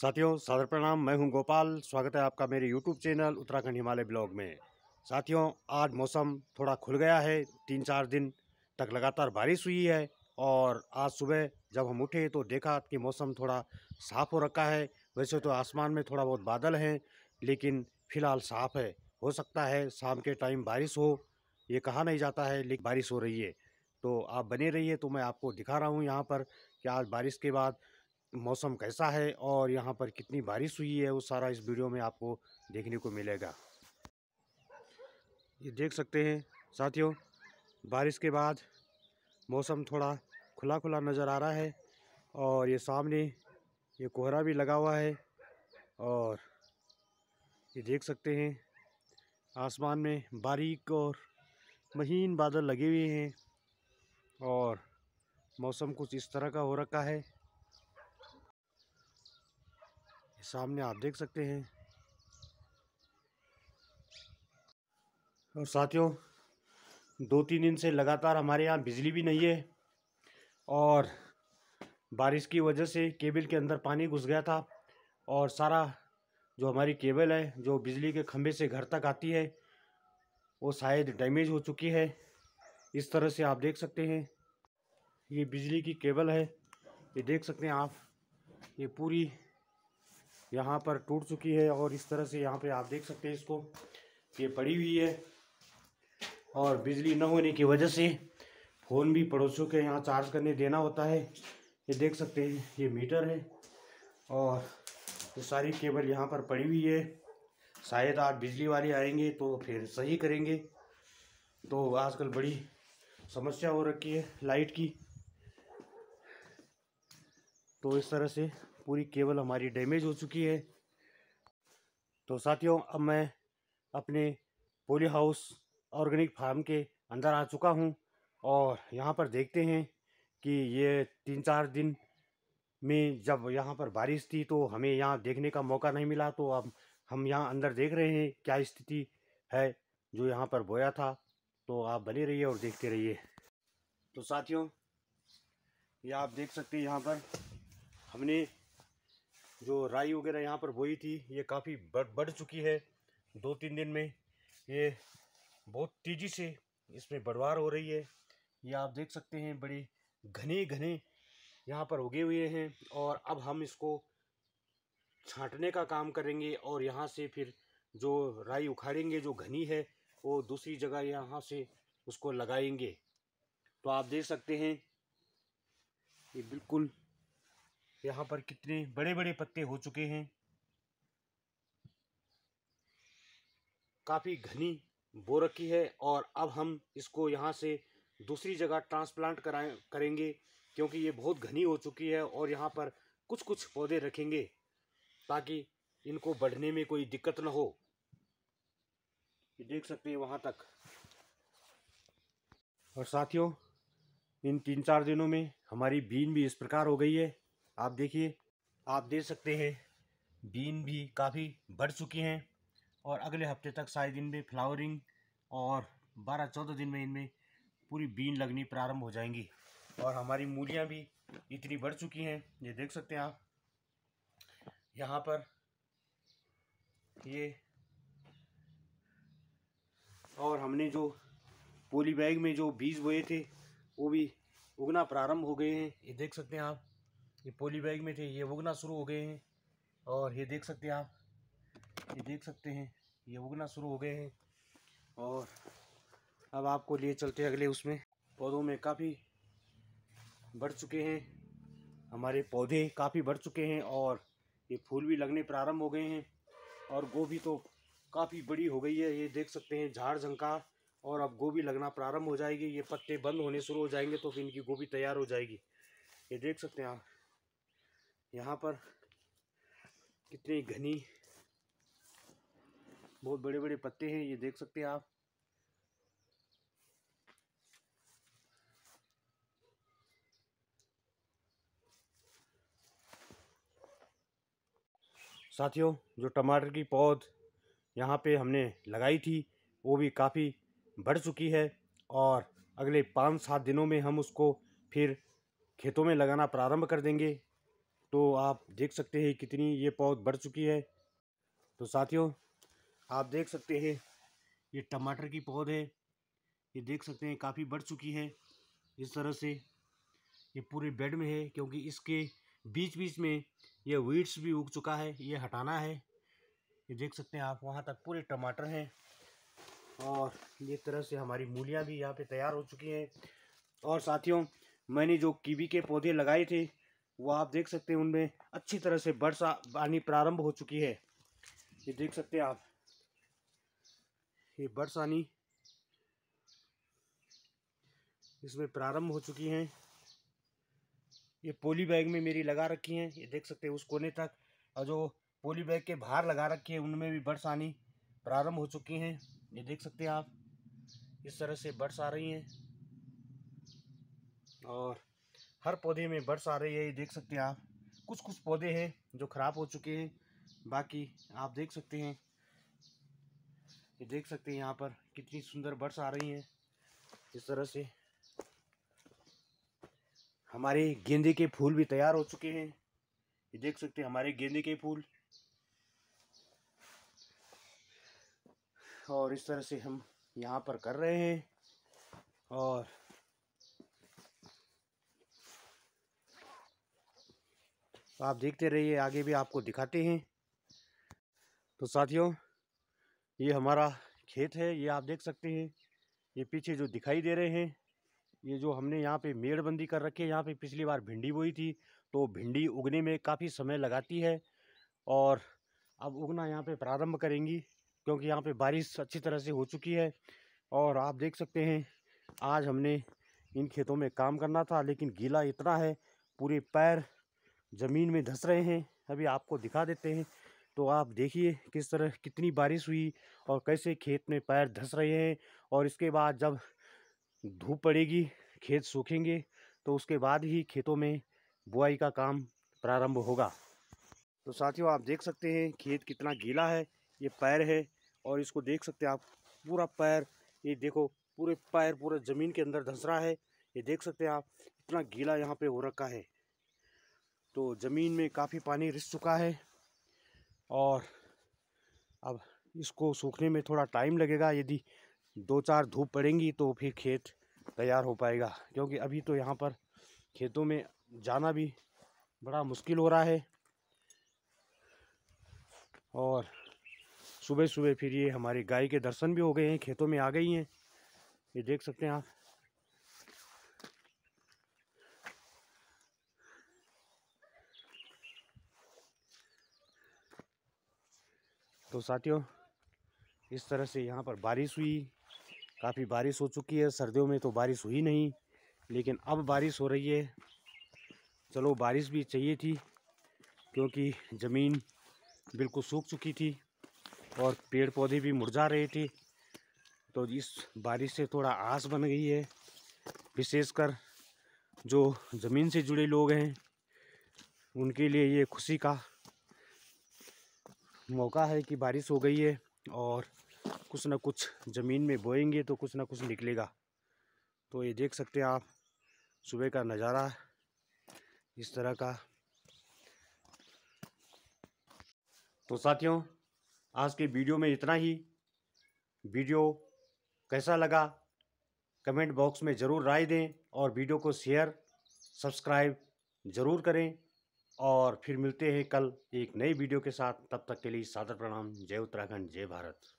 साथियों सादर प्रणाम मैं हूं गोपाल स्वागत है आपका मेरे YouTube channel Uttarakhand Himalaya blog में साथियों आज मौसम थोड़ा खुल गया है तीन चार दिन तक लगातार बारिश हुई है और आज सुबह जब हम उठे तो देखा कि मौसम थोड़ा साफ़ हो रखा है वैसे तो आसमान में थोड़ा बहुत बादल हैं लेकिन फ़िलहाल साफ़ है हो सकता है शाम के टाइम बारिश हो ये कहा नहीं जाता है लेकिन बारिश हो रही है तो आप बने रहिए तो मैं आपको दिखा रहा हूँ यहाँ पर कि आज बारिश के बाद मौसम कैसा है और यहाँ पर कितनी बारिश हुई है वो सारा इस वीडियो में आपको देखने को मिलेगा ये देख सकते हैं साथियों बारिश के बाद मौसम थोड़ा खुला खुला नज़र आ रहा है और ये सामने ये कोहरा भी लगा हुआ है और ये देख सकते हैं आसमान में बारीक और महीन बादल लगे हुए हैं और मौसम कुछ इस तरह का हो रखा है सामने आप देख सकते हैं और साथियों दो तीन दिन से लगातार हमारे यहाँ बिजली भी नहीं है और बारिश की वजह से केबल के अंदर पानी घुस गया था और सारा जो हमारी केबल है जो बिजली के खंभे से घर तक आती है वो शायद डैमेज हो चुकी है इस तरह से आप देख सकते हैं ये बिजली की केबल है ये देख सकते हैं आप ये पूरी यहाँ पर टूट चुकी है और इस तरह से यहाँ पे आप देख सकते हैं इसको ये पड़ी हुई है और बिजली न होने की वजह से फ़ोन भी पड़ोसियों के यहाँ चार्ज करने देना होता है ये देख सकते हैं ये मीटर है और ये सारी केबल यहाँ पर पड़ी हुई है शायद आज बिजली वाले आएंगे तो फिर सही करेंगे तो आजकल बड़ी समस्या हो रखी है लाइट की तो इस तरह से पूरी केबल हमारी डैमेज हो चुकी है तो साथियों अब मैं अपने पोली हाउस ऑर्गेनिक फार्म के अंदर आ चुका हूँ और यहाँ पर देखते हैं कि ये तीन चार दिन में जब यहाँ पर बारिश थी तो हमें यहाँ देखने का मौका नहीं मिला तो अब हम यहाँ अंदर देख रहे हैं क्या स्थिति है जो यहाँ पर बोया था तो आप बने रहिए और देखते रहिए तो साथियों ये आप देख सकते हैं यहाँ पर हमने जो राई वगैरह यहाँ पर बोई थी ये काफ़ी बढ़ बढ़ चुकी है दो तीन दिन में ये बहुत तेज़ी से इसमें बढ़वार हो रही है ये आप देख सकते हैं बड़े घने घने यहाँ पर उगे हुए हैं और अब हम इसको छांटने का काम करेंगे और यहाँ से फिर जो राई उखाड़ेंगे जो घनी है वो दूसरी जगह यहाँ से उसको लगाएंगे तो आप देख सकते हैं ये बिल्कुल यहाँ पर कितने बड़े बड़े पत्ते हो चुके हैं काफ़ी घनी बो रखी है और अब हम इसको यहाँ से दूसरी जगह ट्रांसप्लांट कराए करेंगे क्योंकि ये बहुत घनी हो चुकी है और यहाँ पर कुछ कुछ पौधे रखेंगे ताकि इनको बढ़ने में कोई दिक्कत ना हो ये देख सकते हैं वहाँ तक और साथियों इन तीन चार दिनों में हमारी बीन भी इस प्रकार हो गई है आप देखिए आप देख सकते हैं बीन भी काफ़ी बढ़ चुकी हैं और अगले हफ्ते तक शायद इनमें फ्लावरिंग और 12-14 दिन में इनमें पूरी बीन लगनी प्रारंभ हो जाएंगी और हमारी मूलियाँ भी इतनी बढ़ चुकी हैं ये देख सकते हैं आप यहाँ पर ये और हमने जो पोली बैग में जो बीज बोए थे वो भी उगना प्रारंभ हो गए हैं ये देख सकते हैं आप ये पोली बैग में थे ये उगना शुरू हो गए हैं और ये देख सकते हैं आप ये देख सकते हैं ये उगना शुरू हो गए हैं और अब आपको लिए चलते हैं अगले उसमें पौधों में काफ़ी बढ़ चुके हैं हमारे पौधे काफ़ी बढ़ चुके हैं और ये फूल भी लगने प्रारंभ हो गए हैं और गोभी तो काफ़ी बड़ी हो गई है ये देख सकते हैं झाड़ झंकार और अब गोभी लगना प्रारंभ हो जाएगी ये पत्ते बंद होने शुरू हो जाएंगे तो फिर इनकी गोभी तैयार हो जाएगी ये देख सकते हैं आप यहाँ पर कितनी घनी बहुत बड़े बड़े पत्ते हैं ये देख सकते हैं आप साथियों जो टमाटर की पौध यहाँ पे हमने लगाई थी वो भी काफ़ी बढ़ चुकी है और अगले पाँच सात दिनों में हम उसको फिर खेतों में लगाना प्रारंभ कर देंगे तो आप देख सकते हैं कितनी ये पौध बढ़ चुकी है तो साथियों आप देख सकते हैं ये टमाटर की पौध है ये देख सकते हैं काफ़ी बढ़ चुकी है इस तरह से ये पूरे बेड में है क्योंकि इसके बीच बीच में ये वीड्स भी उग चुका है ये हटाना है ये देख सकते हैं आप वहाँ तक पूरे टमाटर हैं और ये तरह से हमारी मूलियाँ भी यहाँ पे तैयार हो चुकी हैं और साथियों मैंने जो कीवी के पौधे लगाए थे वो आप देख सकते हैं उनमें अच्छी तरह से बरसा आनी प्रारंभ हो चुकी है ये देख सकते हैं आप ये बरसानी इसमें प्रारंभ हो चुकी हैं ये पोली बैग में मेरी लगा रखी हैं ये देख सकते हैं उस कोने तक और जो पोली बैग के बाहर लगा रखी है उनमें भी बरसानी प्रारंभ हो चुकी हैं ये देख सकते हैं आप इस तरह से बर्स आ रही हैं और हर पौधे में बर्ड्स आ रही है ये देख सकते हैं आप कुछ कुछ पौधे हैं जो ख़राब हो चुके हैं बाकी आप देख सकते हैं ये देख सकते हैं यहाँ पर कितनी सुंदर बर्ड्स आ रही हैं इस तरह से हमारे गेंदे के फूल भी तैयार हो चुके हैं ये देख सकते हैं हमारे गेंदे के फूल और इस तरह से हम यहाँ पर कर रहे हैं और तो आप देखते रहिए आगे भी आपको दिखाते हैं तो साथियों ये हमारा खेत है ये आप देख सकते हैं ये पीछे जो दिखाई दे रहे हैं ये जो हमने यहाँ पे मेड़बंदी कर रखी है यहाँ पे पिछली बार भिंडी बोई थी तो भिंडी उगने में काफ़ी समय लगाती है और अब उगना यहाँ पे प्रारंभ करेंगी क्योंकि यहाँ पे बारिश अच्छी तरह से हो चुकी है और आप देख सकते हैं आज हमने इन खेतों में काम करना था लेकिन गीला इतना है पूरे पैर ज़मीन में धस रहे हैं अभी आपको दिखा देते हैं तो आप देखिए किस तरह कितनी बारिश हुई और कैसे खेत में पैर धस रहे हैं और इसके बाद जब धूप पड़ेगी खेत सूखेंगे तो उसके बाद ही खेतों में बुआई का काम प्रारंभ होगा तो साथियों आप देख सकते हैं खेत कितना गीला है ये पैर है और इसको देख सकते हैं आप पूरा पैर ये देखो पूरे पैर पूरे ज़मीन के अंदर धंस रहा है ये देख सकते हैं आप इतना गीला यहाँ पे हो रखा है तो ज़मीन में काफ़ी पानी रिस चुका है और अब इसको सूखने में थोड़ा टाइम लगेगा यदि दो चार धूप पड़ेंगी तो फिर खेत तैयार हो पाएगा क्योंकि अभी तो यहाँ पर खेतों में जाना भी बड़ा मुश्किल हो रहा है और सुबह सुबह फिर ये हमारी गाय के दर्शन भी हो गए हैं खेतों में आ गई हैं ये देख सकते हैं आप तो साथियों इस तरह से यहाँ पर बारिश हुई काफ़ी बारिश हो चुकी है सर्दियों में तो बारिश हुई नहीं लेकिन अब बारिश हो रही है चलो बारिश भी चाहिए थी क्योंकि ज़मीन बिल्कुल सूख चुकी थी और पेड़ पौधे भी मुरझा रहे थे तो इस बारिश से थोड़ा आस बन गई है विशेषकर जो ज़मीन से जुड़े लोग हैं उनके लिए ये खुशी का मौका है कि बारिश हो गई है और कुछ ना कुछ ज़मीन में बोएंगे तो कुछ ना कुछ निकलेगा तो ये देख सकते हैं आप सुबह का नज़ारा इस तरह का तो साथियों आज के वीडियो में इतना ही वीडियो कैसा लगा कमेंट बॉक्स में ज़रूर राय दें और वीडियो को शेयर सब्सक्राइब ज़रूर करें और फिर मिलते हैं कल एक नई वीडियो के साथ तब तक के लिए सादर प्रणाम जय उत्तराखंड जय भारत